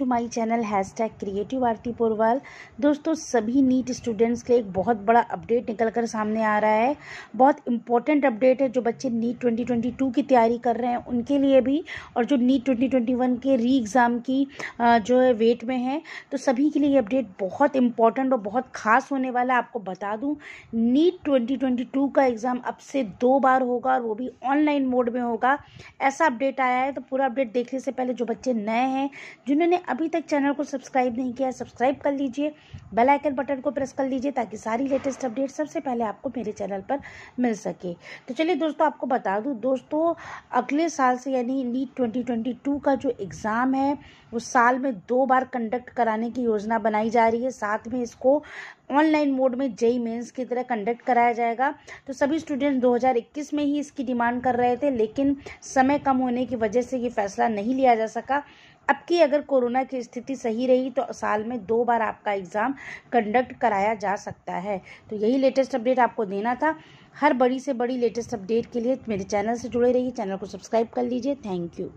to my channel hashtag creative Aarti Porwal दोस्तों सभी NEET students के लिए एक बहुत बड़ा अपडेट निकल कर सामने आ रहा है बहुत इंपॉर्टेंट अपडेट है जो बच्चे नीट 2022 की तैयारी कर रहे हैं उनके लिए भी और जो नीट 2021 के री एग्ज़ाम की जो है वेट में है तो सभी के लिए ये अपडेट बहुत इंपॉर्टेंट और बहुत खास होने वाला है आपको बता दूँ नीट ट्वेंटी का एग्ज़ाम अब से दो बार होगा और वो भी ऑनलाइन मोड में होगा ऐसा अपडेट आया है तो पूरा अपडेट देखने से पहले जो बच्चे नए हैं जिन्होंने अभी तक चैनल को सब्सक्राइब नहीं किया सब्सक्राइब कर लीजिए बेल आइकन बटन को प्रेस कर लीजिए ताकि सारी लेटेस्ट अपडेट सबसे पहले आपको मेरे चैनल पर मिल सके तो चलिए दोस्तों आपको बता दूँ दोस्तों अगले साल से यानी नीट ट्वेंटी ट्वेंटी टू का जो एग्ज़ाम है वो साल में दो बार कंडक्ट कराने की योजना बनाई जा रही है साथ में इसको ऑनलाइन मोड में जेई मेंस e e की तरह कंडक्ट कराया जाएगा तो सभी स्टूडेंट्स 2021 में ही इसकी डिमांड कर रहे थे लेकिन समय कम होने की वजह से ये फैसला नहीं लिया जा सका अब की अगर कोरोना की स्थिति सही रही तो साल में दो बार आपका एग्ज़ाम कंडक्ट कराया जा सकता है तो यही लेटेस्ट अपडेट आपको देना था हर बड़ी से बड़ी लेटेस्ट अपडेट के लिए मेरे चैनल से जुड़े रहिए चैनल को सब्सक्राइब कर लीजिए थैंक यू